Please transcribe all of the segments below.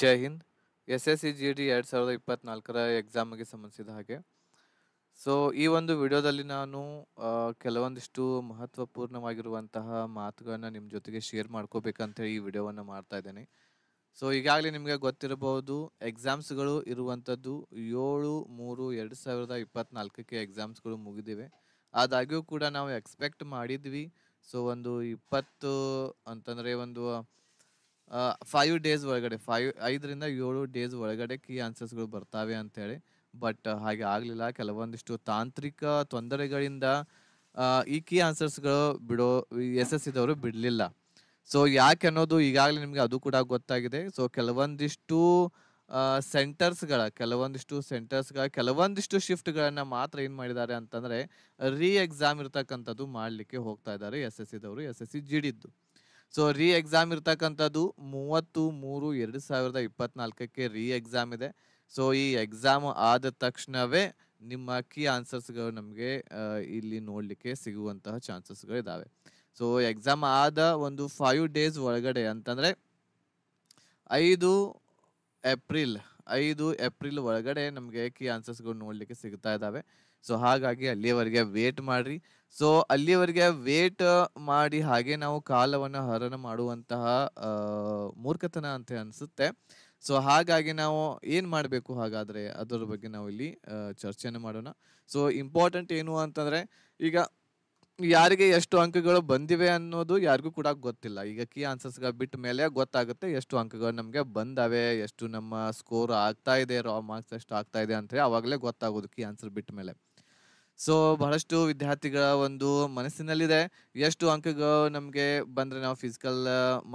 ಜೈ ಹಿಂದ್ S S C G D ಎರಡು ಸಾವಿರದ ಇಪ್ಪತ್ನಾಲ್ಕರ ಎಕ್ಸಾಮ್ಗೆ ಸಂಬಂಧಿಸಿದ ಹಾಗೆ ಸೊ ಈ ಒಂದು ವಿಡಿಯೋದಲ್ಲಿ ನಾನು ಕೆಲವೊಂದಿಷ್ಟು ಮಹತ್ವಪೂರ್ಣವಾಗಿರುವಂತಹ ಮಾತುಗಳನ್ನು ನಿಮ್ಮ ಜೊತೆಗೆ ಶೇರ್ ಮಾಡ್ಕೋಬೇಕಂತೇಳಿ ಈ ವಿಡಿಯೋವನ್ನು ಮಾಡ್ತಾ ಇದ್ದೇನೆ ಸೊ ಈಗಾಗಲೇ ನಿಮಗೆ ಗೊತ್ತಿರಬಹುದು ಎಕ್ಸಾಮ್ಸ್ಗಳು ಇರುವಂಥದ್ದು ಏಳು ಮೂರು ಎರಡು ಸಾವಿರದ ಇಪ್ಪತ್ನಾಲ್ಕಕ್ಕೆ ಎಕ್ಸಾಮ್ಸ್ಗಳು ಮುಗಿದಿವೆ ಆದಾಗ್ಯೂ ಕೂಡ ನಾವು ಎಕ್ಸ್ಪೆಕ್ಟ್ ಮಾಡಿದ್ವಿ ಸೊ ಒಂದು ಇಪ್ಪತ್ತು ಅಂತಂದರೆ ಒಂದು ಫೈವ್ ಡೇಸ್ ಒಳಗಡೆ ಫೈವ್ ಐದರಿಂದ ಏಳು ಡೇಸ್ ಒಳಗಡೆ ಕೀ ಆನ್ಸರ್ಸ್ಗಳು ಬರ್ತಾವೆ ಅಂತೇಳಿ ಬಟ್ ಹಾಗೆ ಆಗಲಿಲ್ಲ ಕೆಲವೊಂದಿಷ್ಟು ತಾಂತ್ರಿಕ ತೊಂದರೆಗಳಿಂದ ಈ ಕೀ ಆನ್ಸರ್ಸ್ಗಳು ಬಿಡೋ ಎಸ್ ಸಿದವರು ಬಿಡಲಿಲ್ಲ ಸೊ ಯಾಕೆ ಅನ್ನೋದು ಈಗಾಗಲೇ ನಿಮಗೆ ಅದು ಕೂಡ ಗೊತ್ತಾಗಿದೆ ಸೊ ಕೆಲವೊಂದಿಷ್ಟು ಸೆಂಟರ್ಸ್ಗಳ ಕೆಲವೊಂದಿಷ್ಟು ಸೆಂಟರ್ಸ್ಗಳ ಕೆಲವೊಂದಿಷ್ಟು ಶಿಫ್ಟ್ಗಳನ್ನು ಮಾತ್ರ ಏನು ಮಾಡಿದ್ದಾರೆ ಅಂತಂದರೆ ರೀ ಎಕ್ಸಾಮ್ ಇರ್ತಕ್ಕಂಥದ್ದು ಮಾಡಲಿಕ್ಕೆ ಹೋಗ್ತಾ ಇದ್ದಾರೆ ಎಸ್ ಎಸ್ ಸಿದವರು ಎಸ್ ಎಸ್ ಸಿ ಜಿಡಿದ್ದು ಸೊ ರೀ ಎಕ್ಸಾಮ್ ಇರ್ತಕ್ಕಂಥದ್ದು ಮೂವತ್ತು ಮೂರು ಎರಡು ಸಾವಿರದ ಇಪ್ಪತ್ನಾಲ್ಕಕ್ಕೆ ರೀ ಎಕ್ಸಾಮ್ ಇದೆ ಸೊ ಈ ಎಕ್ಸಾಮ್ ಆದ ತಕ್ಷಣವೇ ನಿಮ್ಮ ಕೀ ಆನ್ಸರ್ಸ್ಗಳು ನಮಗೆ ಇಲ್ಲಿ ನೋಡಲಿಕ್ಕೆ ಸಿಗುವಂತಹ ಚಾನ್ಸಸ್ಗಳು ಇದ್ದಾವೆ ಸೊ ಎಕ್ಸಾಮ್ ಆದ ಒಂದು ಫೈವ್ ಡೇಸ್ ಒಳಗಡೆ ಅಂತಂದರೆ ಐದು ಏಪ್ರಿಲ್ ಐದು ಏಪ್ರಿಲ್ ಒಳಗಡೆ ನಮಗೆ ಕೀ ಆನ್ಸರ್ಸ್ಗಳು ನೋಡಲಿಕ್ಕೆ ಸಿಗ್ತಾ ಇದ್ದಾವೆ ಸೊ ಹಾಗಾಗಿ ಅಲ್ಲಿಯವರೆಗೆ ವೇಟ್ ಮಾಡಿರಿ ಸೊ ಅಲ್ಲಿವರೆಗೆ ವೇಟ್ ಮಾಡಿ ಹಾಗೆ ನಾವು ಕಾಲವನ್ನು ಹರಣ ಮಾಡುವಂತಹ ಮೂರ್ಖತನ ಅಂತ ಅನಿಸುತ್ತೆ ಸೊ ಹಾಗಾಗಿ ನಾವು ಏನು ಮಾಡಬೇಕು ಹಾಗಾದರೆ ಅದರ ಬಗ್ಗೆ ನಾವು ಇಲ್ಲಿ ಚರ್ಚೆಯನ್ನು ಮಾಡೋಣ ಸೊ ಇಂಪಾರ್ಟೆಂಟ್ ಏನು ಅಂತಂದರೆ ಈಗ ಯಾರಿಗೆ ಎಷ್ಟು ಅಂಕಗಳು ಬಂದಿವೆ ಅನ್ನೋದು ಯಾರಿಗೂ ಕೂಡ ಗೊತ್ತಿಲ್ಲ ಈಗ ಕೀ ಆನ್ಸರ್ಸ್ ಬಿಟ್ಟ ಮೇಲೆ ಗೊತ್ತಾಗುತ್ತೆ ಎಷ್ಟು ಅಂಕಗಳು ನಮಗೆ ಬಂದವೆ ಎಷ್ಟು ನಮ್ಮ ಸ್ಕೋರ್ ಆಗ್ತಾ ಇದೆ ರಾ ಮಾರ್ಕ್ಸ್ ಎಷ್ಟು ಆಗ್ತಾ ಇದೆ ಹೇಳಿ ಅವಾಗಲೇ ಗೊತ್ತಾಗೋದು ಕೀ ಆನ್ಸರ್ ಬಿಟ್ಟ ಮೇಲೆ ಸೊ ಬಹಳಷ್ಟು ವಿದ್ಯಾರ್ಥಿಗಳ ಒಂದು ಮನಸ್ಸಿನಲ್ಲಿದೆ ಎಷ್ಟು ಅಂಕಗಳು ನಮಗೆ ಬಂದರೆ ನಾವು ಫಿಸಿಕಲ್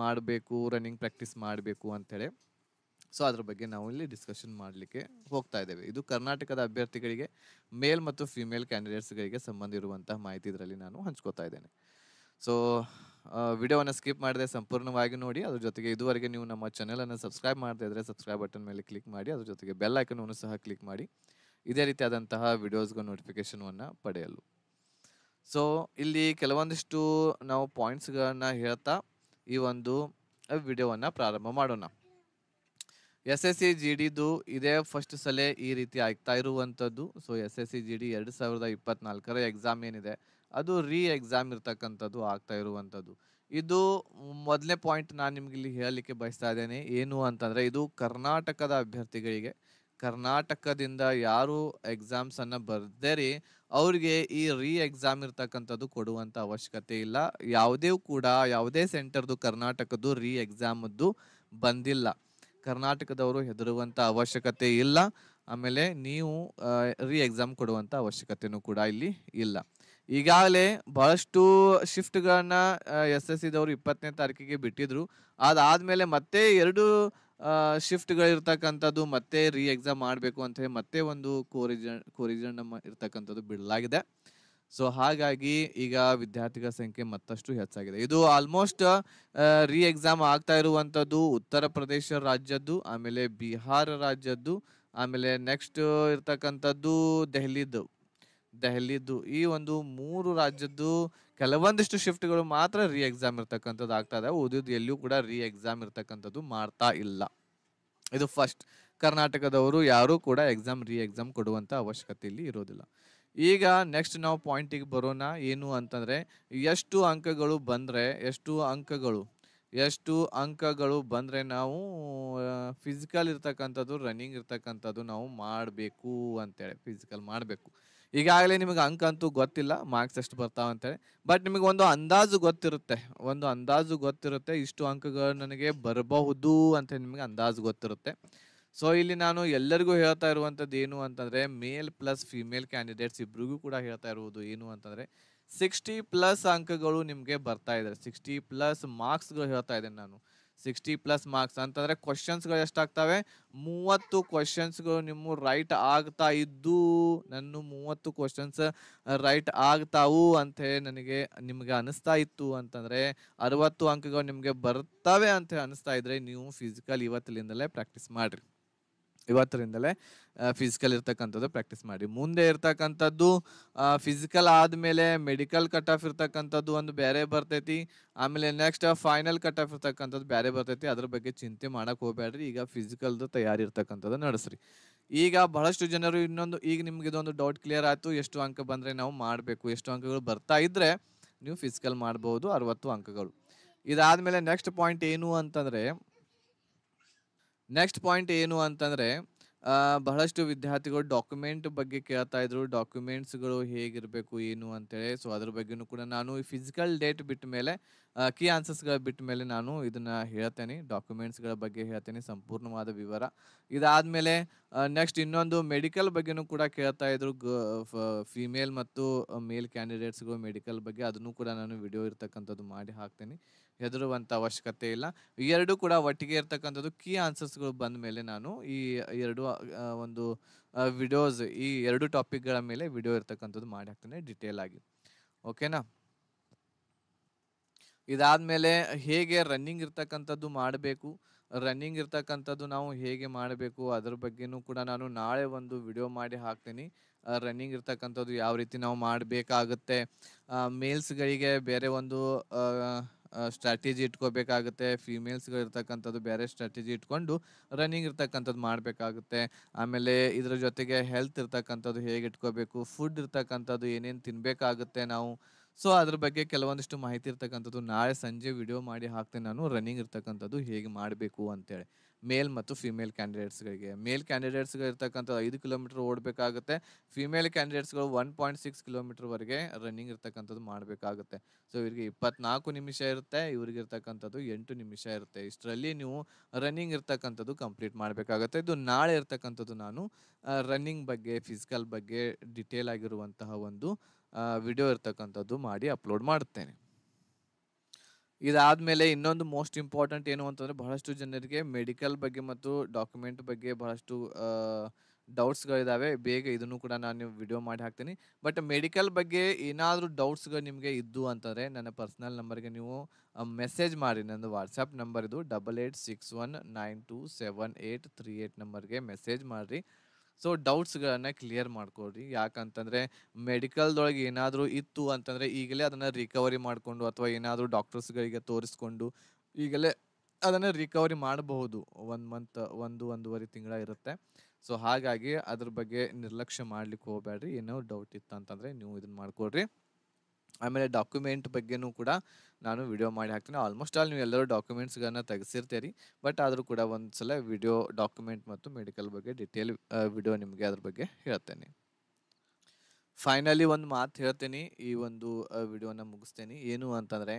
ಮಾಡಬೇಕು ರನ್ನಿಂಗ್ ಪ್ರಾಕ್ಟೀಸ್ ಮಾಡಬೇಕು ಅಂತೇಳಿ ಸೊ ಅದ್ರ ಬಗ್ಗೆ ನಾವು ಇಲ್ಲಿ ಡಿಸ್ಕಷನ್ ಮಾಡಲಿಕ್ಕೆ ಹೋಗ್ತಾ ಇದ್ದೇವೆ ಇದು ಕರ್ನಾಟಕದ ಅಭ್ಯರ್ಥಿಗಳಿಗೆ ಮೇಲ್ ಮತ್ತು ಫಿಮೇಲ್ ಕ್ಯಾಂಡಿಡೇಟ್ಸ್ಗಳಿಗೆ ಸಂಬಂಧ ಇರುವಂತಹ ಮಾಹಿತಿ ಇದರಲ್ಲಿ ನಾನು ಹಂಚ್ಕೋತಾ ಇದ್ದೇನೆ ಸೊ ವಿಡಿಯೋವನ್ನು ಸ್ಕಿಪ್ ಮಾಡದೆ ಸಂಪೂರ್ಣವಾಗಿ ನೋಡಿ ಅದ್ರ ಜೊತೆಗೆ ಇದುವರೆಗೆ ನೀವು ನಮ್ಮ ಚಾನೆಲನ್ನು ಸಬ್ಸ್ಕ್ರೈಬ್ ಮಾಡ್ತಾ ಇದ್ದರೆ ಸಬ್ಸ್ಕ್ರೈಬ್ ಬಟನ್ ಮೇಲೆ ಕ್ಲಿಕ್ ಮಾಡಿ ಅದ್ರ ಜೊತೆಗೆ ಬೆಲ್ ಐಕನನ್ನು ಸಹ ಕ್ಲಿಕ್ ಮಾಡಿ ಇದೇ ರೀತಿಯಾದಂತಹ ವಿಡಿಯೋಸ್ಗೂ ನೋಟಿಫಿಕೇಷನನ್ನು ಪಡೆಯಲು ಸೊ ಇಲ್ಲಿ ಕೆಲವೊಂದಿಷ್ಟು ನಾವು ಪಾಯಿಂಟ್ಸ್ಗಳನ್ನು ಹೇಳ್ತಾ ಈ ಒಂದು ವಿಡಿಯೋವನ್ನು ಪ್ರಾರಂಭ ಮಾಡೋಣ ಎಸ್ ಎಸ್ ಸಿ ಜಿ ಡಿದು ಇದೇ ಫಸ್ಟ್ ಸಲ ಈ ರೀತಿ ಆಗ್ತಾ ಇರುವಂಥದ್ದು so S S C G D ಎರಡು ಸಾವಿರದ ಇಪ್ಪತ್ನಾಲ್ಕರ ಎಕ್ಸಾಮ್ ಏನಿದೆ ಅದು ರೀ ಎಕ್ಸಾಮ್ ಇರ್ತಕ್ಕಂಥದ್ದು ಆಗ್ತಾ ಇರುವಂಥದ್ದು ಇದು ಮೊದಲನೇ ಪಾಯಿಂಟ್ ನಾನು ನಿಮ್ಗೆ ಇಲ್ಲಿ ಹೇಳಲಿಕ್ಕೆ ಬಯಸ್ತಾ ಇದ್ದೇನೆ ಏನು ಅಂತಂದರೆ ಇದು ಕರ್ನಾಟಕದ ಅಭ್ಯರ್ಥಿಗಳಿಗೆ ಕರ್ನಾಟಕದಿಂದ ಯಾರು ಎಕ್ಸಾಮ್ಸನ್ನು ಬರ್ದೇರಿ ಅವ್ರಿಗೆ ಈ ರೀ ಎಕ್ಸಾಮ್ ಇರ್ತಕ್ಕಂಥದ್ದು ಕೊಡುವಂಥ ಅವಶ್ಯಕತೆ ಇಲ್ಲ ಯಾವುದೇ ಕೂಡ ಯಾವುದೇ ಸೆಂಟರ್ದು ಕರ್ನಾಟಕದ್ದು ರೀ ಎಕ್ಸಾಮದ್ದು ಬಂದಿಲ್ಲ ಕರ್ನಾಟಕದವರು ಹೆದರುವಂಥ ಅವಶ್ಯಕತೆ ಇಲ್ಲ ಆಮೇಲೆ ನೀವು ರೀ ಎಕ್ಸಾಮ್ ಕೊಡುವಂಥ ಅವಶ್ಯಕತೆಯೂ ಕೂಡ ಇಲ್ಲಿ ಇಲ್ಲ ಈಗಾಗಲೇ ಬಹಳಷ್ಟು ಶಿಫ್ಟ್ಗಳನ್ನು ಎಸ್ ಎಸ್ ಸಿದವರು ಇಪ್ಪತ್ತನೇ ತಾರೀಕಿಗೆ ಬಿಟ್ಟಿದ್ರು ಅದಾದ್ಮೇಲೆ ಮತ್ತೆ ಎರಡು ಶಿಫ್ಟ್ಗಳಿರ್ತಕ್ಕಂಥದ್ದು ಮತ್ತೆ ರೀ ಎಕ್ಸಾಮ್ ಮಾಡಬೇಕು ಅಂತ ಹೇಳಿ ಮತ್ತೆ ಒಂದು ಕೋರಿಜನ್ ಕೋರಿಜನ್ ಇರ್ತಕ್ಕಂಥದ್ದು ಬಿಡಲಾಗಿದೆ ಸೊ ಹಾಗಾಗಿ ಈಗ ವಿದ್ಯಾರ್ಥಿಗಳ ಸಂಖ್ಯೆ ಮತ್ತಷ್ಟು ಹೆಚ್ಚಾಗಿದೆ ಇದು ಆಲ್ಮೋಸ್ಟ್ ರೀ ಎಕ್ಸಾಮ್ ಆಗ್ತಾ ಇರುವಂಥದ್ದು ಉತ್ತರ ಪ್ರದೇಶ ರಾಜ್ಯದ್ದು ಆಮೇಲೆ ಬಿಹಾರ ರಾಜ್ಯದ್ದು ಆಮೇಲೆ ನೆಕ್ಸ್ಟ್ ಇರ್ತಕ್ಕಂಥದ್ದು ದೆಹಲಿದ್ದು ದೆಹಲಿದ್ದು ಈ ಒಂದು ಮೂರು ರಾಜ್ಯದ್ದು ಕೆಲವೊಂದಿಷ್ಟು ಶಿಫ್ಟ್ಗಳು ಮಾತ್ರ ರಿ ಎಕ್ಸಾಮ್ ಇರ್ತಕ್ಕಂಥದ್ದು ಆಗ್ತಾ ಇದೆ ಓದಿದ್ದು ಎಲ್ಲಿಯೂ ಕೂಡ ರಿ ಎಕ್ಸಾಮ್ ಇರ್ತಕ್ಕಂಥದ್ದು ಮಾಡ್ತಾ ಇಲ್ಲ ಇದು ಫಸ್ಟ್ ಕರ್ನಾಟಕದವರು ಯಾರೂ ಕೂಡ ಎಕ್ಸಾಮ್ ರಿ ಎಕ್ಸಾಮ್ ಕೊಡುವಂಥ ಅವಶ್ಯಕತೆ ಇಲ್ಲಿ ಇರೋದಿಲ್ಲ ಈಗ ನೆಕ್ಸ್ಟ್ ನಾವು ಪಾಯಿಂಟಿಗೆ ಬರೋಣ ಏನು ಅಂತಂದರೆ ಎಷ್ಟು ಅಂಕಗಳು ಬಂದರೆ ಎಷ್ಟು ಅಂಕಗಳು ಎಷ್ಟು ಅಂಕಗಳು ಬಂದರೆ ನಾವು ಫಿಸಿಕಲ್ ಇರ್ತಕ್ಕಂಥದ್ದು ರನ್ನಿಂಗ್ ಇರ್ತಕ್ಕಂಥದ್ದು ನಾವು ಮಾಡಬೇಕು ಅಂತೇಳಿ ಫಿಸಿಕಲ್ ಮಾಡಬೇಕು ಈಗಾಗಲೇ ನಿಮಗೆ ಅಂಕ ಅಂತೂ ಗೊತ್ತಿಲ್ಲ ಮಾರ್ಕ್ಸ್ ಎಷ್ಟು ಬರ್ತಾವ ಅಂತೇಳಿ ಬಟ್ ನಿಮಗೆ ಒಂದು ಅಂದಾಜು ಗೊತ್ತಿರುತ್ತೆ ಒಂದು ಅಂದಾಜು ಗೊತ್ತಿರುತ್ತೆ ಇಷ್ಟು ಅಂಕಗಳು ನನಗೆ ಬರಬಹುದು ಅಂತ ನಿಮಗೆ ಅಂದಾಜು ಗೊತ್ತಿರುತ್ತೆ ಸೊ ಇಲ್ಲಿ ನಾನು ಎಲ್ಲರಿಗೂ ಹೇಳ್ತಾ ಇರುವಂಥದ್ದು ಏನು ಅಂತಂದರೆ ಮೇಲ್ ಪ್ಲಸ್ ಫಿಮೇಲ್ ಕ್ಯಾಂಡಿಡೇಟ್ಸ್ ಇಬ್ಬರಿಗೂ ಕೂಡ ಹೇಳ್ತಾ ಇರುವುದು ಏನು ಅಂತಂದರೆ ಸಿಕ್ಸ್ಟಿ ಪ್ಲಸ್ ಅಂಕಗಳು ನಿಮಗೆ ಬರ್ತಾ ಇದ್ದಾರೆ ಸಿಕ್ಸ್ಟಿ ಪ್ಲಸ್ ಮಾರ್ಕ್ಸ್ಗಳು ಹೇಳ್ತಾ ಇದ್ದೇನೆ ನಾನು ಸಿಕ್ಸ್ಟಿ ಪ್ಲಸ್ ಮಾರ್ಕ್ಸ್ ಅಂತಂದರೆ ಕ್ವಶನ್ಸ್ಗಳು ಎಷ್ಟಾಗ್ತವೆ ಮೂವತ್ತು ಕ್ವಶನ್ಸ್ಗಳು ನಿಮ್ಮ ರೈಟ್ ಆಗ್ತಾ ಇದ್ದು ನನ್ನ ಮೂವತ್ತು ಕ್ವಶನ್ಸ್ ರೈಟ್ ಆಗ್ತಾವು ಅಂತ ನನಗೆ ನಿಮಗೆ ಅನಿಸ್ತಾ ಇತ್ತು ಅಂತಂದರೆ ಅರವತ್ತು ಅಂಕಗಳು ನಿಮಗೆ ಬರ್ತವೆ ಅಂತ ಅನಿಸ್ತಾ ಇದ್ದರೆ ನೀವು ಫಿಸಿಕಲ್ ಇವತ್ತಿನಿಂದಲೇ ಪ್ರಾಕ್ಟೀಸ್ ಮಾಡಿರಿ ಇವತ್ತರಿಂದಲೇ ಫಿಸಿಕಲ್ ಇರ್ತಕ್ಕಂಥದ್ದು ಪ್ರಾಕ್ಟೀಸ್ ಮಾಡಿ ಮುಂದೆ ಇರ್ತಕ್ಕಂಥದ್ದು ಫಿಸಿಕಲ್ ಆದಮೇಲೆ ಮೆಡಿಕಲ್ ಕಟ್ ಆಫ್ ಇರ್ತಕ್ಕಂಥದ್ದು ಒಂದು ಬೇರೆ ಬರ್ತೈತಿ ಆಮೇಲೆ ನೆಕ್ಸ್ಟ್ ಫೈನಲ್ ಕಟ್ ಆಫ್ ಇರ್ತಕ್ಕಂಥದ್ದು ಬೇರೆ ಬರ್ತೈತಿ ಅದ್ರ ಬಗ್ಗೆ ಚಿಂತೆ ಮಾಡಕ್ಕೆ ಹೋಗಬೇಡ್ರಿ ಈಗ ಫಿಸಿಕಲ್ದು ತಯಾರಿ ಇರ್ತಕ್ಕಂಥದ್ದು ನಡೆಸ್ರಿ ಈಗ ಬಹಳಷ್ಟು ಜನರು ಇನ್ನೊಂದು ಈಗ ನಿಮ್ಗೆ ಇದೊಂದು ಡೌಟ್ ಕ್ಲಿಯರ್ ಆಯಿತು ಎಷ್ಟು ಅಂಕ ಬಂದರೆ ನಾವು ಮಾಡಬೇಕು ಎಷ್ಟು ಅಂಕಗಳು ಬರ್ತಾ ಇದ್ದರೆ ನೀವು ಫಿಸಿಕಲ್ ಮಾಡ್ಬೋದು ಅರವತ್ತು ಅಂಕಗಳು ಇದಾದಮೇಲೆ ನೆಕ್ಸ್ಟ್ ಪಾಯಿಂಟ್ ಏನು ಅಂತಂದರೆ ನೆಕ್ಸ್ಟ್ ಪಾಯಿಂಟ್ ಏನು ಅಂತಂದರೆ ಬಹಳಷ್ಟು ವಿದ್ಯಾರ್ಥಿಗಳು ಡಾಕ್ಯುಮೆಂಟ್ ಬಗ್ಗೆ ಕೇಳ್ತಾ ಇದ್ರು ಡಾಕ್ಯುಮೆಂಟ್ಸ್ಗಳು ಹೇಗಿರಬೇಕು ಏನು ಅಂತೇಳಿ ಸೊ ಅದ್ರ ಬಗ್ಗೆನೂ ಕೂಡ ನಾನು ಈ ಫಿಸಿಕಲ್ ಡೇಟ್ ಬಿಟ್ಟ ಮೇಲೆ ಕೀ ಆನ್ಸರ್ಸ್ಗಳ ಬಿಟ್ಟ ಮೇಲೆ ನಾನು ಇದನ್ನು ಹೇಳ್ತೇನೆ ಡಾಕ್ಯುಮೆಂಟ್ಸ್ಗಳ ಬಗ್ಗೆ ಹೇಳ್ತೇನೆ ಸಂಪೂರ್ಣವಾದ ವಿವರ ಇದಾದಮೇಲೆ ನೆಕ್ಸ್ಟ್ ಇನ್ನೊಂದು ಮೆಡಿಕಲ್ ಬಗ್ಗೆನೂ ಕೂಡ ಕೇಳ್ತಾ ಇದ್ರು ಫಿಮೇಲ್ ಮತ್ತು ಮೇಲ್ ಕ್ಯಾಂಡಿಡೇಟ್ಸ್ಗಳು ಮೆಡಿಕಲ್ ಬಗ್ಗೆ ಅದನ್ನು ಕೂಡ ನಾನು ವಿಡಿಯೋ ಇರ್ತಕ್ಕಂಥದ್ದು ಮಾಡಿ ಹಾಕ್ತೇನೆ ಹೆದರುವಂಥ ಅವಶ್ಯಕತೆ ಇಲ್ಲ ಎರಡು ಕೂಡ ಒಟ್ಟಿಗೆ ಇರ್ತಕ್ಕಂಥದ್ದು ಕೀ ಆನ್ಸರ್ಸ್ಗಳು ಬಂದ ಮೇಲೆ ನಾನು ಈ ಎರಡು ಒಂದು ವಿಡಿಯೋಸ್ ಈ ಎರಡು ಟಾಪಿಕ್ಗಳ ಮೇಲೆ ವಿಡಿಯೋ ಇರ್ತಕ್ಕಂಥದ್ದು ಮಾಡಿ ಹಾಕ್ತೇನೆ ಡಿಟೇಲ್ ಆಗಿ ಓಕೆನಾ ಇದಾದಮೇಲೆ ಹೇಗೆ ರನ್ನಿಂಗ್ ಇರ್ತಕ್ಕಂಥದ್ದು ಮಾಡಬೇಕು ರನ್ನಿಂಗ್ ಇರ್ತಕ್ಕಂಥದ್ದು ನಾವು ಹೇಗೆ ಮಾಡಬೇಕು ಅದ್ರ ಬಗ್ಗೆನೂ ಕೂಡ ನಾನು ನಾಳೆ ಒಂದು ವಿಡಿಯೋ ಮಾಡಿ ಹಾಕ್ತೀನಿ ರನ್ನಿಂಗ್ ಇರ್ತಕ್ಕಂಥದ್ದು ಯಾವ ರೀತಿ ನಾವು ಮಾಡಬೇಕಾಗುತ್ತೆ ಮೇಲ್ಸ್ಗಳಿಗೆ ಬೇರೆ ಒಂದು ಸ್ಟ್ರಾಟಜಿ ಇಟ್ಕೋಬೇಕಾಗುತ್ತೆ ಫೀಮೇಲ್ಸ್ಗಳು ಇರ್ತಕ್ಕಂಥದ್ದು ಬೇರೆ ಸ್ಟ್ರಾಟಜಿ ಇಟ್ಕೊಂಡು ರನ್ನಿಂಗ್ ಇರ್ತಕ್ಕಂಥದ್ದು ಮಾಡಬೇಕಾಗುತ್ತೆ ಆಮೇಲೆ ಇದರ ಜೊತೆಗೆ ಹೆಲ್ತ್ ಇರ್ತಕ್ಕಂಥದ್ದು ಹೇಗೆ ಇಟ್ಕೋಬೇಕು ಫುಡ್ ಇರ್ತಕ್ಕಂಥದ್ದು ಏನೇನು ತಿನ್ನಬೇಕಾಗುತ್ತೆ ನಾವು ಸೊ ಅದ್ರ ಬಗ್ಗೆ ಕೆಲವೊಂದಿಷ್ಟು ಮಾಹಿತಿ ಇರ್ತಕ್ಕಂಥದ್ದು ನಾಳೆ ಸಂಜೆ ವಿಡಿಯೋ ಮಾಡಿ ಹಾಕ್ತೇನೆ ನಾನು ರನ್ನಿಂಗ್ ಇರ್ತಕ್ಕಂಥದ್ದು ಹೇಗೆ ಮಾಡಬೇಕು ಅಂತೇಳಿ ಮೇಲ್ ಮತ್ತು ಫಿಮೇಲ್ ಕ್ಯಾಂಡಿಡೇಟ್ಸ್ಗಳಿಗೆ ಮೇಲ್ ಕ್ಯಾಂಡಿಡೇಟ್ಸ್ಗೆ ಇರ್ತಕ್ಕಂಥ ಐದು ಕಿಲೋಮೀಟರ್ ಓಡಬೇಕಾಗುತ್ತೆ ಫಿಮೇಲ್ ಕ್ಯಾಂಡಿಡೇಟ್ಸ್ಗಳು ಒನ್ ಪಾಯಿಂಟ್ ಸಿಕ್ಸ್ ವರೆಗೆ ರನ್ನಿಂಗ್ ಇರ್ತಕ್ಕಂಥದ್ದು ಮಾಡಬೇಕಾಗುತ್ತೆ ಸೊ ಇವರಿಗೆ ಇಪ್ಪತ್ನಾಲ್ಕು ನಿಮಿಷ ಇರುತ್ತೆ ಇವ್ರಿಗೆ ಇರ್ತಕ್ಕಂಥದ್ದು ಎಂಟು ನಿಮಿಷ ಇರುತ್ತೆ ಇಷ್ಟರಲ್ಲಿ ನೀವು ರನ್ನಿಂಗ್ ಇರ್ತಕ್ಕಂಥದ್ದು ಕಂಪ್ಲೀಟ್ ಮಾಡಬೇಕಾಗುತ್ತೆ ಇದು ನಾಳೆ ಇರ್ತಕ್ಕಂಥದ್ದು ನಾನು ರನ್ನಿಂಗ್ ಬಗ್ಗೆ ಫಿಸಿಕಲ್ ಬಗ್ಗೆ ಡಿಟೇಲ್ ಆಗಿರುವಂತಹ ಒಂದು ವಿಡಿಯೋ ಇರ್ತಕ್ಕಂಥದ್ದು ಮಾಡಿ ಅಪ್ಲೋಡ್ ಮಾಡ್ತೇನೆ ಮೇಲೆ ಇನ್ನೊಂದು ಮೋಸ್ಟ್ ಇಂಪಾರ್ಟೆಂಟ್ ಏನು ಅಂತಂದರೆ ಬಹಳಷ್ಟು ಜನರಿಗೆ ಮೆಡಿಕಲ್ ಬಗ್ಗೆ ಮತ್ತು ಡಾಕ್ಯುಮೆಂಟ್ ಬಗ್ಗೆ ಬಹಳಷ್ಟು ಡೌಟ್ಸ್ಗಳಿದ್ದಾವೆ ಬೇಗ ಇದನ್ನು ಕೂಡ ನಾನು ವಿಡಿಯೋ ಮಾಡಿ ಹಾಕ್ತೀನಿ ಬಟ್ ಮೆಡಿಕಲ್ ಬಗ್ಗೆ ಏನಾದರೂ ಡೌಟ್ಸ್ಗಳು ನಿಮಗೆ ಇದ್ದು ಅಂತಂದರೆ ನನ್ನ ಪರ್ಸ್ನಲ್ ನಂಬರ್ಗೆ ನೀವು ಮೆಸೇಜ್ ಮಾಡಿ ನನ್ನದು ವಾಟ್ಸಪ್ ನಂಬರ್ ಇದು double eight six one nine two seven eight three eight ನಂಬರ್ಗೆ ಮೆಸೇಜ್ ಮಾಡಿರಿ ಸೊ ಡೌಟ್ಸ್ಗಳನ್ನ ಕ್ಲಿಯರ್ ಯಾಕಂತಂದ್ರೆ ಯಾಕಂತಂದರೆ ಮೆಡಿಕಲ್ದೊಳಗೆ ಏನಾದರೂ ಇತ್ತು ಅಂತಂದರೆ ಈಗಲೇ ಅದನ್ನು ರಿಕವರಿ ಮಾಡಿಕೊಂಡು ಅಥವಾ ಏನಾದರೂ ಡಾಕ್ಟರ್ಸ್ಗಳಿಗೆ ತೋರಿಸ್ಕೊಂಡು ಈಗಲೇ ಅದನ್ನು ರಿಕವರಿ ಮಾಡಬಹುದು ಒಂದು ಮಂತ್ ಒಂದು ಒಂದೂವರೆ ತಿಂಗಳ ಇರುತ್ತೆ ಸೊ ಹಾಗಾಗಿ ಅದ್ರ ಬಗ್ಗೆ ನಿರ್ಲಕ್ಷ್ಯ ಮಾಡ್ಲಿಕ್ಕೆ ಹೋಗಬೇಡ್ರಿ ಏನೋ ಡೌಟ್ ಇತ್ತು ಅಂತಂದರೆ ನೀವು ಇದನ್ನ ಮಾಡ್ಕೊಳ್ರಿ ಆಮೇಲೆ ಡಾಕ್ಯುಮೆಂಟ್ ಬಗ್ಗೆನೂ ಕೂಡ ನಾನು ವಿಡಿಯೋ ಮಾಡಿ ಹಾಕ್ತೀನಿ ಆಲ್ಮೋಸ್ಟ್ ಆಲ್ ನೀವು ಎಲ್ಲರೂ ಡಾಕ್ಯುಮೆಂಟ್ಸ್ಗಳನ್ನ ತೆಗೆಸಿರ್ತೀರಿ ಬಟ್ ಆದರೂ ಕೂಡ ಒಂದ್ಸಲ ವಿಡಿಯೋ ಡಾಕ್ಯುಮೆಂಟ್ ಮತ್ತು ಮೆಡಿಕಲ್ ಬಗ್ಗೆ ಡಿಟೇಲ್ ವಿಡಿಯೋ ನಿಮಗೆ ಅದ್ರ ಬಗ್ಗೆ ಹೇಳ್ತೇನೆ ಫೈನಲಿ ಒಂದು ಮಾತು ಹೇಳ್ತೀನಿ ಈ ಒಂದು ವಿಡಿಯೋನ ಮುಗಿಸ್ತೇನೆ ಏನು ಅಂತಂದರೆ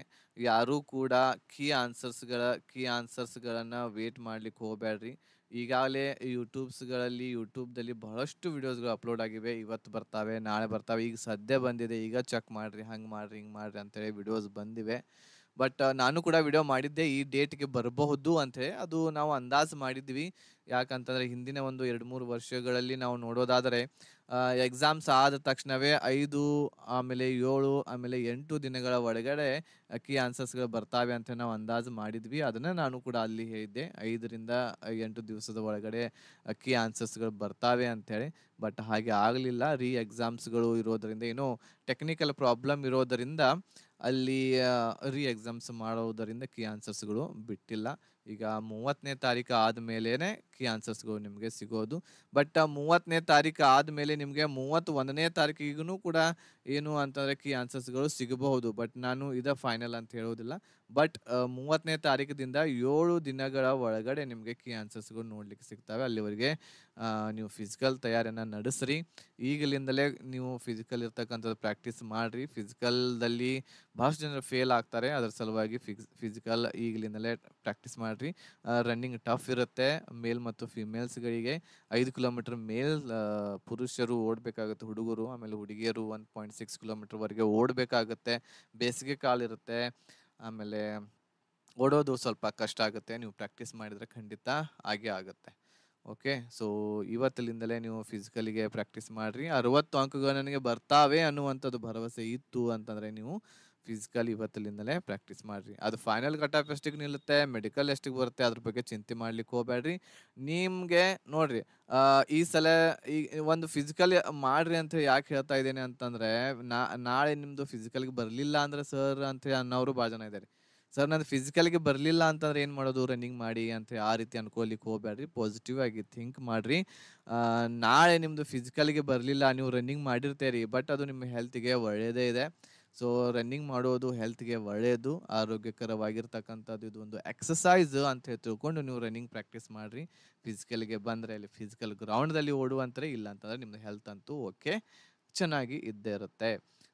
ಯಾರೂ ಕೂಡ ಕೀ ಆನ್ಸರ್ಸ್ಗಳ ಕೀ ಆನ್ಸರ್ಸ್ಗಳನ್ನು ವೇಟ್ ಮಾಡ್ಲಿಕ್ಕೆ ಹೋಗಬೇಡ್ರಿ ಈಗಾಗಲೇ ಯೂಟ್ಯೂಬ್ಸ್ಗಳಲ್ಲಿ ಯೂಟ್ಯೂಬ್ದಲ್ಲಿ ಬಹಳಷ್ಟು ವೀಡಿಯೋಸ್ಗಳು ಅಪ್ಲೋಡ್ ಆಗಿವೆ ಇವತ್ತು ಬರ್ತಾವೆ ನಾಳೆ ಬರ್ತಾವೆ ಈಗ ಸದ್ಯ ಬಂದಿದೆ ಈಗ ಚೆಕ್ ಮಾಡಿರಿ ಹಂಗೆ ಮಾಡಿರಿ ಹಿಂಗೆ ಮಾಡಿರಿ ಅಂತೇಳಿ ವಿಡಿಯೋಸ್ ಬಂದಿವೆ ಬಟ್ ನಾನು ಕೂಡ ವಿಡಿಯೋ ಮಾಡಿದ್ದೆ ಈ ಡೇಟ್ಗೆ ಬರಬಹುದು ಅಂತ ಅದು ನಾವು ಅಂದಾಜು ಮಾಡಿದ್ವಿ ಯಾಕಂತಂದರೆ ಹಿಂದಿನ ಒಂದು ಎರಡು ಮೂರು ವರ್ಷಗಳಲ್ಲಿ ನಾವು ನೋಡೋದಾದರೆ ಎಕ್ಸಾಮ್ಸ್ ಆದ ತಕ್ಷಣವೇ ಐದು ಆಮೇಲೆ ಏಳು ಆಮೇಲೆ ಎಂಟು ದಿನಗಳ ಒಳಗಡೆ ಅಕ್ಕಿ ಆನ್ಸರ್ಸ್ಗಳು ಬರ್ತಾವೆ ಅಂತ ನಾವು ಅಂದಾಜು ಮಾಡಿದ್ವಿ ಅದನ್ನು ನಾನು ಕೂಡ ಅಲ್ಲಿ ಹೇಳಿದ್ದೆ ಐದರಿಂದ ಎಂಟು ದಿವಸದ ಒಳಗಡೆ ಅಕ್ಕಿ ಆನ್ಸರ್ಸ್ಗಳು ಬರ್ತಾವೆ ಅಂಥೇಳಿ ಬಟ್ ಹಾಗೆ ಆಗಲಿಲ್ಲ ರೀ ಎಕ್ಸಾಮ್ಸ್ಗಳು ಇರೋದರಿಂದ ಏನೋ ಟೆಕ್ನಿಕಲ್ ಪ್ರಾಬ್ಲಮ್ ಇರೋದರಿಂದ ಅಲ್ಲಿ ರಿ ಎಕ್ಸಾಮ್ಸ್ ಮಾಡೋದರಿಂದ ಕೀ ಆನ್ಸರ್ಸ್ಗಳು ಬಿಟ್ಟಿಲ್ಲ ಈಗ ಮೂವತ್ತನೇ ತಾರೀಕು ಆದಮೇಲೆ ಕೀ ಆನ್ಸರ್ಸ್ಗಳು ನಿಮಗೆ ಸಿಗೋದು ಬಟ್ ಮೂವತ್ತನೇ ತಾರೀಕು ಆದಮೇಲೆ ನಿಮಗೆ ಒಂದನೇ ತಾರೀಕಿಗೂ ಕೂಡ ಏನು ಅಂತಂದರೆ ಕೀ ಆನ್ಸರ್ಸ್ಗಳು ಸಿಗಬಹುದು ಬಟ್ ನಾನು ಇದ ಫೈನಲ್ ಅಂತ ಹೇಳೋದಿಲ್ಲ ಬಟ್ ಮೂವತ್ತನೇ ತಾರೀಕಿಂದ ಏಳು ದಿನಗಳ ಒಳಗಡೆ ನಿಮಗೆ ಕೀ ಆನ್ಸರ್ಸ್ಗಳು ನೋಡಲಿಕ್ಕೆ ಸಿಗ್ತವೆ ಅಲ್ಲಿವರೆಗೆ ನೀವು ಫಿಸಿಕಲ್ ತಯಾರಿಯನ್ನು ನಡೆಸ್ರಿ ಈಗಲಿಂದಲೇ ನೀವು ಫಿಸಿಕಲ್ ಇರ್ತಕ್ಕಂಥದ್ದು ಪ್ರಾಕ್ಟೀಸ್ ಮಾಡಿರಿ ಫಿಸಿಕಲ್ದಲ್ಲಿ ಭಾಳಷ್ಟು ಜನರು ಫೇಲ್ ಆಗ್ತಾರೆ ಅದರ ಸಲುವಾಗಿ ಫಿಕ್ಸ್ ಫಿಸಿಕಲ್ ಈಗಲಿಂದಲೇ ಪ್ರಾಕ್ಟೀಸ್ ಮಾಡಿ ರನ್ನಿಂಗ್ ಟಫ್ ಇರುತ್ತೆ ಮೇಲ್ ಮತ್ತು ಫಿಮೇಲ್ಸ್ಗಳಿಗೆ ಐದು ಕಿಲೋಮೀಟರ್ ಮೇಲ್ ಪುರುಷರು ಓಡಬೇಕಾಗುತ್ತೆ ಹುಡುಗರು ಆಮೇಲೆ ಹುಡುಗಿಯರು ಒನ್ ಪಾಯಿಂಟ್ ಸಿಕ್ಸ್ ಕಿಲೋಮೀಟರ್ವರೆಗೆ ಓಡಬೇಕಾಗುತ್ತೆ ಬೇಸಿಗೆ ಇರುತ್ತೆ ಆಮೇಲೆ ಓಡೋದು ಸ್ವಲ್ಪ ಕಷ್ಟ ಆಗುತ್ತೆ ನೀವು ಪ್ರಾಕ್ಟೀಸ್ ಮಾಡಿದರೆ ಖಂಡಿತ ಹಾಗೆ ಆಗುತ್ತೆ ಓಕೆ ಸೊ ಇವತ್ತಲಿಂದಲೇ ನೀವು ಫಿಸಿಕಲಿಗೆ ಪ್ರಾಕ್ಟೀಸ್ ಮಾಡಿರಿ ಅರವತ್ತು ಅಂಕಗಳು ನನಗೆ ಬರ್ತಾವೆ ಅನ್ನುವಂಥದ್ದು ಭರವಸೆ ಇತ್ತು ಅಂತಂದರೆ ನೀವು ಫಿಸಿಕಲ್ ಇವತ್ತಲಿಂದಲೇ ಪ್ರಾಕ್ಟೀಸ್ ಮಾಡಿರಿ ಅದು ಫೈನಲ್ ಕಟಾಪ್ ಎಷ್ಟಿಗೆ ನಿಲ್ಲುತ್ತೆ ಮೆಡಿಕಲ್ ಎಷ್ಟಿಗೆ ಬರುತ್ತೆ ಅದ್ರ ಬಗ್ಗೆ ಚಿಂತೆ ಮಾಡ್ಲಿಕ್ಕೆ ಹೋಗ್ಬೇಡ್ರಿ ನಿಮಗೆ ನೋಡಿರಿ ಈ ಸಲ ಈ ಒಂದು ಫಿಸಿಕಲ್ ಮಾಡ್ರಿ ಅಂತ ಯಾಕೆ ಹೇಳ್ತಾ ಇದ್ದೀನಿ ಅಂತಂದರೆ ನಾಳೆ ನಿಮ್ಮದು ಫಿಸಿಕಲ್ಗೆ ಬರಲಿಲ್ಲ ಅಂದರೆ ಸರ್ ಅಂತ ಅನ್ನೋರು ಭಾಳ ಜನ ಇದ್ದಾರೆ ಸರ್ ನಾನು ಫಿಸಿಕಲ್ಗೆ ಬರಲಿಲ್ಲ ಅಂತಂದ್ರೆ ಏನು ಮಾಡೋದು ರನ್ನಿಂಗ್ ಮಾಡಿ ಅಂತ ಆ ರೀತಿ ಅನ್ಕೋಲಿಕ್ಕೆ ಹೋಗ್ಬೇಡ್ರಿ ಪಾಸಿಟಿವ್ ಆಗಿ ಥಿಂಕ್ ಮಾಡಿರಿ ನಾಳೆ ನಿಮ್ಮದು ಫಿಸಿಕಲ್ಗೆ ಬರಲಿಲ್ಲ ನೀವು ರನ್ನಿಂಗ್ ಮಾಡಿರ್ತೀರಿ ಬಟ್ ಅದು ನಿಮ್ಮ ಹೆಲ್ತಿಗೆ ಒಳ್ಳೆಯದೇ ಇದೆ ಸೊ ರನ್ನಿಂಗ್ ಮಾಡೋದು ಹೆಲ್ತ್ಗೆ ಒಳ್ಳೆಯದು ಆರೋಗ್ಯಕರವಾಗಿರ್ತಕ್ಕಂಥದ್ದು ಇದು ಒಂದು ಎಕ್ಸಸೈಸ್ ಅಂತ ಹೇಳಿ ತಿಳ್ಕೊಂಡು ನೀವು ರನ್ನಿಂಗ್ ಪ್ರಾಕ್ಟೀಸ್ ಮಾಡಿರಿ ಫಿಸಿಕಲ್ಗೆ ಬಂದರೆ ಅಲ್ಲಿ ಫಿಸಿಕಲ್ ಗ್ರೌಂಡದಲ್ಲಿ ಓಡುವಂತ ಇಲ್ಲ ಅಂತಂದರೆ ನಿಮ್ಮದು ಹೆಲ್ತ್ ಅಂತೂ ಓಕೆ ಚೆನ್ನಾಗಿ ಇದ್ದೇ ಇರುತ್ತೆ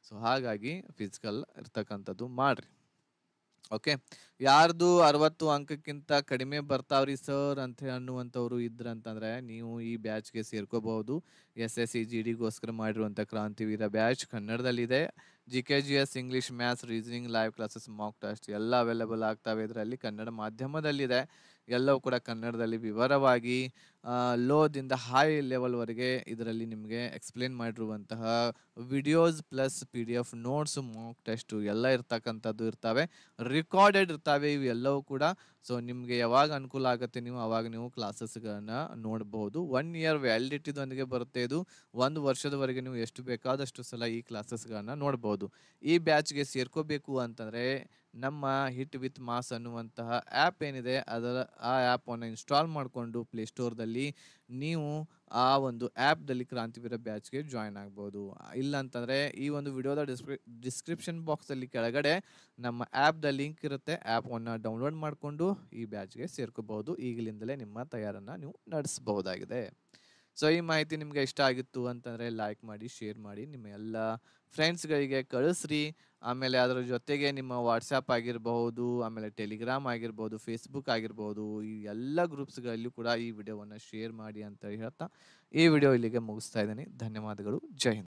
ಸೊ ಹಾಗಾಗಿ ಫಿಸಿಕಲ್ ಇರ್ತಕ್ಕಂಥದ್ದು ಮಾಡಿರಿ ಓಕೆ ಯಾರ್ದು ಅರವತ್ತು ಅಂಕಕ್ಕಿಂತ ಕಡಿಮೆ ಬರ್ತಾವ್ರಿ ಸರ್ ಅಂತ ಅನ್ನುವಂಥವ್ರು ಇದ್ರಂತಂದರೆ ನೀವು ಈ ಬ್ಯಾಚ್ಗೆ ಸೇರ್ಕೋಬಹುದು ಎಸ್ ಎಸ್ ಸಿ ಜಿ ಡಿಗೋಸ್ಕರ ಮಾಡಿರುವಂಥ ಕ್ರಾಂತಿವೀರ ಬ್ಯಾಚ್ ಕನ್ನಡದಲ್ಲಿದೆ G K G S English maths reasoning live classes mock test ಎಲ್ಲ ಅವೈಲೇಬಲ್ ಆಗ್ತಾವೆ ಇದರಲ್ಲಿ ಕನ್ನಡ ಮಾಧ್ಯಮದಲ್ಲಿದೆ ಎಲ್ಲವೂ ಕೂಡ ಕನ್ನಡದಲ್ಲಿ ವಿವರವಾಗಿ ಲೋದಿಂದ ಹೈ ಲೆವೆಲ್ವರೆಗೆ ಇದರಲ್ಲಿ ನಿಮಗೆ ಎಕ್ಸ್ಪ್ಲೇನ್ ಮಾಡಿರುವಂತಹ videos plus P D F notes mock test ಎಲ್ಲ ಇರ್ತಕ್ಕಂಥದ್ದು ಇರ್ತವೆ ರೆಕಾರ್ಡೆಡ್ ಇರ್ತವೆ ಇವೆಲ್ಲವೂ ಕೂಡ ಸೊ ನಿಮಗೆ ಯಾವಾಗ ಅನುಕೂಲ ಆಗುತ್ತೆ ನೀವು ಅವಾಗ ನೀವು ಕ್ಲಾಸಸ್ಗಳನ್ನು ನೋಡಬಹುದು ಒನ್ ಇಯರ್ ವ್ಯಾಲಿಡಿಟಿದೊಂದಿಗೆ ಬರುತ್ತೆ ಇದು ಒಂದು ವರ್ಷದವರೆಗೆ ನೀವು ಎಷ್ಟು ಬೇಕಾದಷ್ಟು ಸಲ ಈ ಕ್ಲಾಸಸ್ಗಳನ್ನು ನೋಡಬಹುದು ಈ ಬ್ಯಾಚ್ಗೆ ಸೇರ್ಕೋಬೇಕು ಅಂತಂದರೆ ನಮ್ಮ ಹಿಟ್ ವಿತ್ ಮಾಸ್ ಅನ್ನುವಂತಹ ಆ್ಯಪ್ ಏನಿದೆ ಅದರ ಆ ಆ್ಯಪನ್ನು ಇನ್ಸ್ಟಾಲ್ ಮಾಡಿಕೊಂಡು ಪ್ಲೇಸ್ಟೋರ್ದಲ್ಲಿ ಪಕ್ಷದಲ್ಲಿ ನೀವು ಆ ಒಂದು ಆ್ಯಪ್ದಲ್ಲಿ ಕ್ರಾಂತಿವೀರ ಬ್ಯಾಚ್ಗೆ ಜಾಯ್ನ್ ಆಗ್ಬೋದು ಇಲ್ಲಾಂತಂದರೆ ಈ ಒಂದು ವಿಡಿಯೋದ ಡಿಸ್ಕ್ರಿ ಡಿಸ್ಕ್ರಿಪ್ಷನ್ ಬಾಕ್ಸಲ್ಲಿ ಕೆಳಗಡೆ ನಮ್ಮ ಆ್ಯಪ್ದ ಲಿಂಕ್ ಇರುತ್ತೆ ಆ್ಯಪನ್ನು ಡೌನ್ಲೋಡ್ ಮಾಡಿಕೊಂಡು ಈ ಬ್ಯಾಚ್ಗೆ ಸೇರ್ಕೋಬಹುದು ಈಗಲಿಂದಲೇ ನಿಮ್ಮ ತಯಾರನ್ನು ನೀವು ನಡೆಸಬಹುದಾಗಿದೆ ಸೊ ಈ ಮಾಹಿತಿ ನಿಮಗೆ ಇಷ್ಟ ಆಗಿತ್ತು ಅಂತಂದರೆ ಲೈಕ್ ಮಾಡಿ ಶೇರ್ ಮಾಡಿ ನಿಮ್ಮ ಎಲ್ಲ ಫ್ರೆಂಡ್ಸ್ಗಳಿಗೆ ಕಳಿಸ್ರಿ ಆಮೇಲೆ ಅದರ ಜೊತೆಗೆ ನಿಮ್ಮ ವಾಟ್ಸಪ್ ಆಗಿರಬಹುದು ಆಮೇಲೆ ಟೆಲಿಗ್ರಾಮ್ ಆಗಿರ್ಬೋದು ಫೇಸ್ಬುಕ್ ಆಗಿರ್ಬೋದು ಈ ಎಲ್ಲ ಗ್ರೂಪ್ಸ್ಗಳಲ್ಲೂ ಕೂಡ ಈ ವಿಡಿಯೋವನ್ನು ಶೇರ್ ಮಾಡಿ ಅಂತ ಹೇಳ್ತಾ ಈ ವಿಡಿಯೋ ಇಲ್ಲಿಗೆ ಮುಗಿಸ್ತಾ ಇದ್ದೀನಿ ಧನ್ಯವಾದಗಳು ಜೈ ಹಿಂದ್